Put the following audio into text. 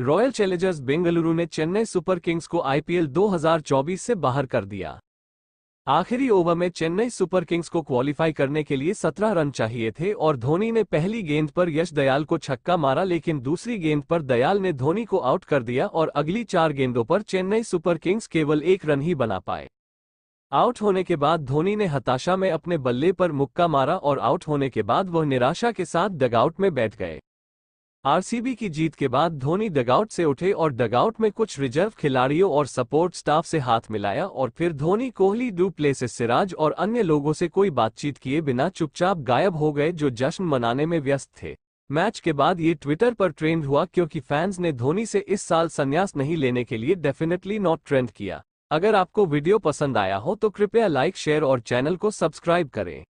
royal challengers Bengaluru ने Chennai super kings को IPL 2024 से बाहर कर दिया आखिरी ओवर में चेन्नई सुपर किंग्स को क्वालिफाई करने के लिए 17 रन चाहिए थे और धोनी ने पहली गेंद पर यश दयाल को छक्का मारा लेकिन दूसरी गेंद पर दयाल ने धोनी को आउट कर दिया और अगली चार गेंदों पर चेन्नई सुपर किंग्स केवल एक रन ही बना पाए आउट होने के बाद धोनी ने हताशा में अपने बल्ले पर मुक्का मारा और आउट होने के बाद वह निराशा के साथ डगआउट में बैठ गए आरसीबी की जीत के बाद धोनी डगआउट से उठे और डगआउट में कुछ रिजर्व खिलाड़ियों और सपोर्ट स्टाफ से हाथ मिलाया और फिर धोनी कोहली डू प्लेसेस सिराज और अन्य लोगों से कोई बातचीत किए बिना चुपचाप गायब हो गए जो जश्न मनाने में व्यस्त थे मैच के बाद ये ट्विटर पर ट्रेंड हुआ क्योंकि फैंस ने धोनी से इस साल संन्यास नहीं लेने के लिए डेफिनेटली नॉट ट्रेंड किया अगर आपको वीडियो पसंद आया हो तो कृपया लाइक शेयर और चैनल को सब्सक्राइब करें